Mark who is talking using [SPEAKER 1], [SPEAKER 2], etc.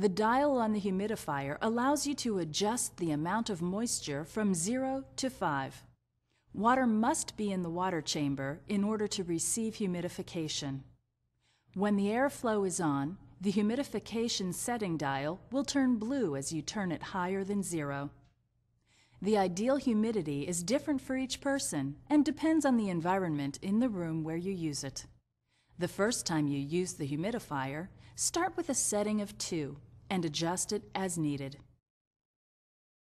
[SPEAKER 1] The dial on the humidifier allows you to adjust the amount of moisture from 0 to 5. Water must be in the water chamber in order to receive humidification. When the airflow is on, the humidification setting dial will turn blue as you turn it higher than zero. The ideal humidity is different for each person and depends on the environment in the room where you use it. The first time you use the humidifier, start with a setting of 2 and adjust it as needed.